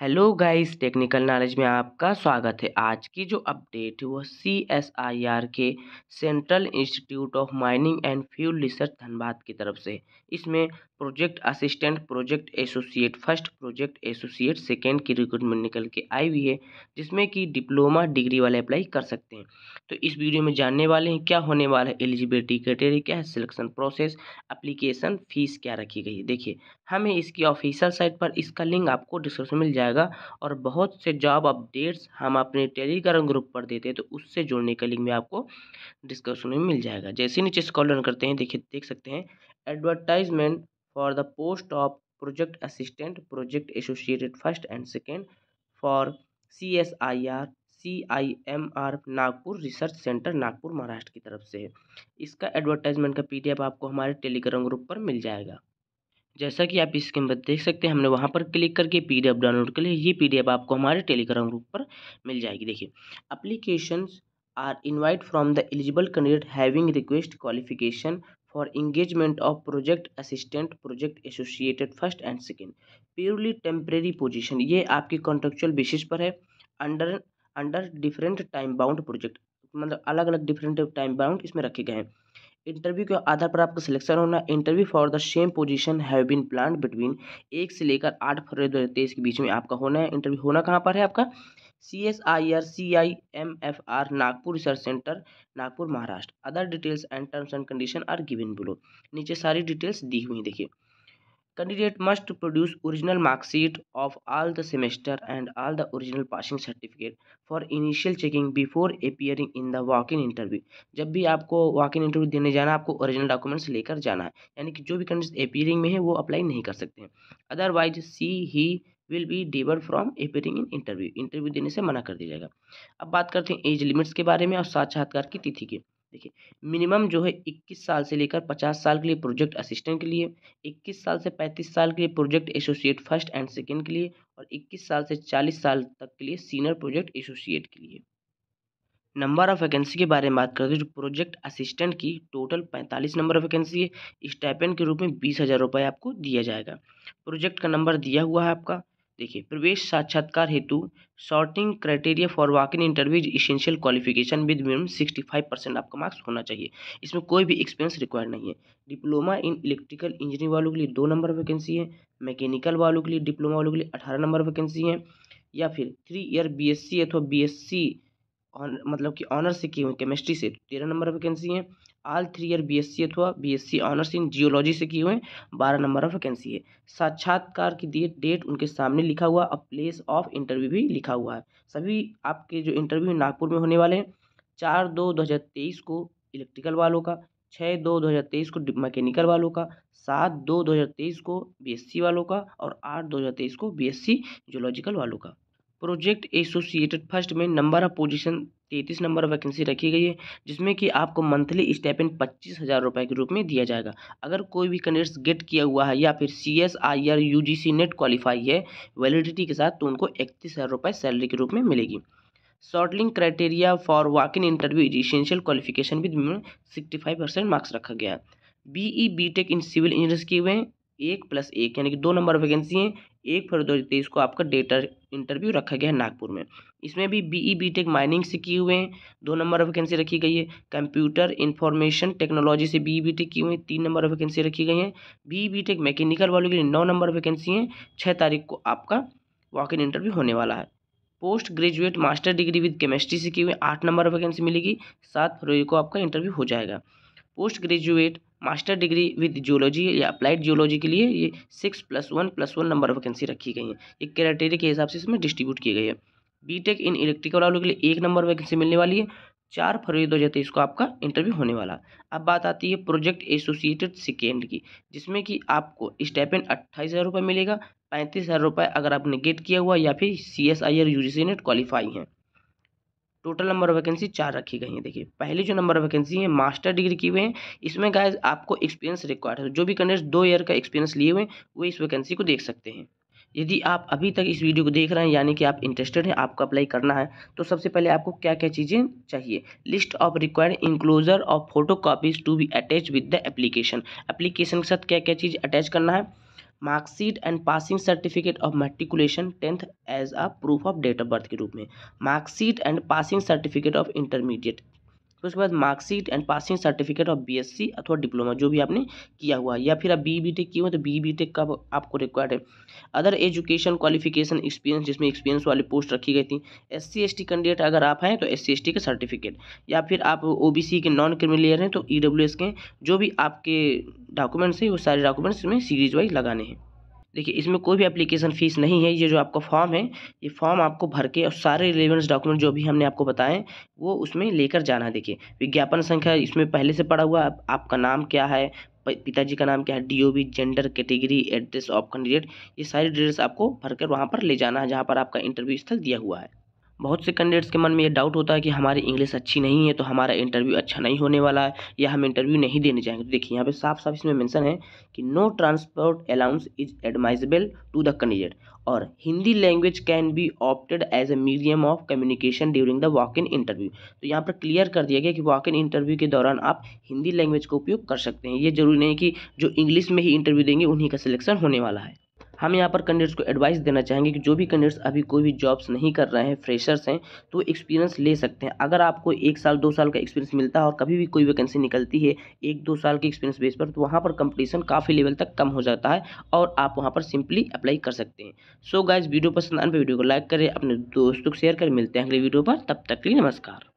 hello guys technical knowledge में आपका स्वागत है आज की जो अपडेट है वह सी एस आई आर के central institute of mining and fuel research Dhanbad की तरफ से इसमें project assistant project associate first project associate second की रिक्रूटमेंट निकल के आई हुई है जिसमें कि डिप्लोमा डिग्री वाले अप्लाई कर सकते हैं तो इस वीडियो में जानने वाले हैं क्या होने वाला है एलिजिबिलिटी क्राइटेरिया क्या है सिलेक्शन प्रोसेस अप्लीकेशन फ़ीस क्या रखी गई है देखिए हमें इसकी ऑफिशियल साइट पर इसका लिंक आपको डिस्क्रिप्शन मिल जाएगा और बहुत से जॉब अपडेट्स हम अपने टेलीग्राम ग्रुप पर देते हैं तो उससे जुड़ने का लिंक भी आपको डिस्क्रिप्शन में मिल जाएगा जैसे नीचे स्कॉल करते हैं देखिए देख सकते हैं advertise for the post of project assistant project associated first and second for C S I R C I M R Nagpur research centre Nagpur Maharashtra की तरफ से है इसका एडवर्टाइजमेंट का पी डी एफ आपको हमारे टेलीग्राम ग्रुप पर मिल जाएगा जैसा कि आप इसके अंदर देख सकते हैं हमने वहाँ पर क्लिक करके पी डी एफ डाउनलोड कर लिया ये पी डी एफ आपको हमारे टेलीग्राम ग्रुप पर मिल जाएगी देखिए application are invite from the eligible candidate having request qualification for engagement of project assistant project associated first and second purely temporary position ये आपकी कॉन्ट्रेक्चुअल बेसिस पर है under under different time bound project मतलब अलग अलग different time bound इसमें रखे गए हैं इंटरव्यू के आधार पर आपका सिलेक्शन होना interview for the same position have been plan between एक से लेकर आठ फरवरी दो हज़ार तेईस के बीच में आपका होना है इंटरव्यू होना कहाँ पर है आपका C S I R C I M F R Nagpur research centre Nagpur Maharashtra other details and terms and condition are given below नीचे सारी डिटेल्स दी हुई देखिए candidate must produce original marksheet of all the semester and all the original passing certificate for initial checking before appearing in the walk in interview जब भी आपको walk in interview देने जाना आपको ओरिजिनल डॉक्यूमेंट्स लेकर जाना है यानी कि जो भी कैंडिडेट अपियरिंग में है वो अप्लाई नहीं कर सकते हैं otherwise she he will be debar from appearing in interview interview देने से मना कर दिया जाएगा अब बात करते हैं एज लिमिट्स के बारे में और साक्षात्कार की तिथि की देखिए मिनिमम जो है इक्कीस साल से लेकर पचास साल के लिए प्रोजेक्ट असिस्टेंट के लिए इक्कीस साल से पैंतीस साल के लिए project associate first and second के लिए और इक्कीस साल से चालीस साल तक के लिए सीनियर प्रोजेक्ट एसोसिएट के लिए नंबर ऑफ वैकेंसी के बारे में बात करते हैं जो प्रोजेक्ट असिस्टेंट की टोटल पैंतालीस नंबर ऑफ वैकेंसी है स्टाइपेंड के रूप में बीस हज़ार रुपये आपको दिया जाएगा प्रोजेक्ट का नंबर दिया हुआ है आपका देखिए प्रवेश साक्षात्कार हेतु shortlisting criteria for walk in interview is essential qualification with minimum sixty five percent आपका मार्क्स होना चाहिए इसमें कोई भी एक्सपीरियंस रिक्वायर्ड नहीं है डिप्लोमा इन इलेक्ट्रिकल इंजीनियरिंग वालों के लिए दो नंबर वैकेंसी है मैकेनिकल वालों के लिए डिप्लोमा वालों के लिए अठारह नंबर वैकेंसी है या फिर three year B S C अथवा बी एस सी मतलब कि ऑनर्स से की हुई केमिस्ट्री से तेरह नंबर वैकेंसी है all three year B S C अथवा B S C honours in geology से किए हुए बारह नंबर ऑफ वैकेंसी है साक्षात्कार की डेट डेट उनके सामने लिखा हुआ और प्लेस ऑफ इंटरव्यू भी लिखा हुआ है सभी आपके जो इंटरव्यू नागपुर में होने वाले हैं चार दो दो हज़ार तेईस को इलेक्ट्रिकल वालों का छः दो दो हज़ार तेईस को मैकेनिकल वालों का सात दो दो हज़ार तेईस को बी एस सी वालों का और आठ दो हज़ार तेईस को बी एस सी जियोलॉजिकल वालों का प्रोजेक्ट एसोसिएटेड फर्स्ट में नंबर ऑफ पोजीशन तैंतीस नंबर वैकेंसी रखी गई है जिसमें कि आपको मंथली स्टेप पच्चीस हज़ार रुपये के रूप में दिया जाएगा अगर कोई भी कैंडिडेट्स गेट किया हुआ है या फिर C S I R U G C net qualify है वैलिडिटी के साथ तो उनको इकतीस हज़ार रुपये सैलरी के रूप में मिलेगी shortlisting criteria for walk in interview is essential qualification भी सिक्सटी फाइव परसेंट मार्क्स रखा गया है B E B tech in civil engineers किए हुए हैं एक प्लस एक यानी कि दो नंबर वैकेंसी हैं एक फरवरी दो हज़ार तेईस को आपका डेटा इंटरव्यू रखा गया है नागपुर में इसमें भी B E B tech mining से किए हुए हैं दो नंबर वैकेंसी रखी गई है कंप्यूटर इन्फॉर्मेशन टेक्नोलॉजी से बी ई बी टेक किए हुए हैं तीन नंबर वैकेंसी रखी गई हैं बी बी टेक मैकेनिकल वालों के लिए नौ नंबर वैकेंसी हैं छः तारीख को आपका वॉक इन इंटरव्यू होने वाला है post graduate master degree with chemistry से किए हुए आठ नंबर वैकेंसी मिलेगी सात फरवरी को आपका इंटरव्यू हो जाएगा post graduate master degree with geology या अप्लाइड जियोलॉजी के लिए ये six plus one plus one number vacancy रखी गई है एक क्राइटेरिया के हिसाब से इसमें डिस्ट्रीब्यूट की गई है बीटेक इन इलेक्ट्रिकल वालों के लिए एक नंबर वैकेंसी मिलने वाली है चार फरवरी दो हज़ार तेईस को आपका इंटरव्यू होने वाला अब बात आती है प्रोजेक्ट एसोसिएटेड सेकेंड की जिसमें कि आपको स्टैपिन अट्ठाईस हज़ार रुपये मिलेगा पैंतीस हज़ार रुपये अगर आपने गेट किया हुआ या फिर C S I R U G C net qualify हैं टोटल नंबर ऑफ वैकेंसी चार रखी गई है देखिए पहली जो नंबर ऑफ वैकेंसी है मास्टर डिग्री की हुए हैं इसमें गाय आपको एक्सपीरियंस रिक्वायर्ड है जो भी कैंडिडेट दो ईयर का एक्सपीरियंस लिए हुए हैं वो इस वैकेंसी को देख सकते हैं यदि आप अभी तक इस वीडियो को देख रहे हैं यानी कि आप इंटरेस्टेड हैं आपको अप्लाई करना है तो सबसे पहले आपको क्या क्या चीज़ें चाहिए list of required enclosure of photo copies to be attach with the application application के साथ क्या क्या चीज़ अटैच करना है marksheet and passing certificate of matriculation tenth as a proof of date of birth के रूप में marksheet and passing certificate of intermediate उसके बाद marksheet and passing certificate of B S C अथवा डिप्लोमा जो भी आपने किया हुआ है या फिर आप बी बी टेक किए हुए तो बी बी टेक का आपको रिक्वायर्ड है अदर एजुकेशन क्वालिफिकेशन एक्सपीरियंस जिसमें एक्सपीरियंस वाली पोस्ट रखी गई थी S C S T candidate अगर आप हैं तो एस सी एस टी के सर्टिफिकेट या फिर आप ओ बी सी के नॉन क्रिमिलियर हैं तो ई e एस के जो भी आपके डॉक्यूमेंट्स हैं वो सारे डॉक्यूमेंट्स में सीरीज वाइज लगाने हैं देखिए इसमें कोई भी एप्लीकेशन फ़ीस नहीं है ये जो आपका फॉर्म है ये फॉर्म आपको भर के और सारे रिलेवेंस डॉक्यूमेंट जो भी हमने आपको बताएं वो उसमें लेकर जाना देखिए विज्ञापन संख्या इसमें पहले से पड़ा हुआ आप, आपका नाम क्या है पिताजी का नाम क्या है DOB gender category address of candidate ये सारी डिटेल्स आपको भरकर वहाँ पर ले जाना है जहाँ पर आपका इंटरव्यू स्थल दिया हुआ है बहुत से कैंडिडेट्स के मन में ये डाउट होता है कि हमारी इंग्लिश अच्छी नहीं है तो हमारा इंटरव्यू अच्छा नहीं होने वाला है या हम इंटरव्यू नहीं देने जाएंगे तो देखिए यहाँ पे साफ साफ इसमें मेंशन है कि no transport allowance is advisable to the candidate और Hindi language can be opted as a medium of communication during the walk in interview तो यहाँ पर क्लियर कर दिया गया कि वॉक इन इंटरव्यू के दौरान आप हिंदी लैंग्वेज का उपयोग कर सकते हैं ये जरूरी नहीं कि जो इंग्लिश में ही इंटरव्यू देंगे उन्हीं का सिलेक्शन होने वाला है हम यहाँ पर कैंडिडेट्स को एडवाइस देना चाहेंगे कि जो भी कैंडिडेट्स अभी कोई भी जॉब्स नहीं कर रहे हैं फ्रेशर्स हैं तो एक्सपीरियंस ले सकते हैं अगर आपको एक साल दो साल का एक्सपीरियंस मिलता है और कभी भी कोई वैकेंसी निकलती है एक दो साल के एक्सपीरियंस बेस पर तो वहाँ पर कंपटीशन काफ़ी लेवल तक कम हो जाता है और आप वहाँ पर सिंपली अप्लाई कर सकते हैं सो गाइज वीडियो पसंद आने पर वीडियो को लाइक करें अपने दोस्तों को शेयर करें मिलते हैं अगले वीडियो पर तब तक के लिए नमस्कार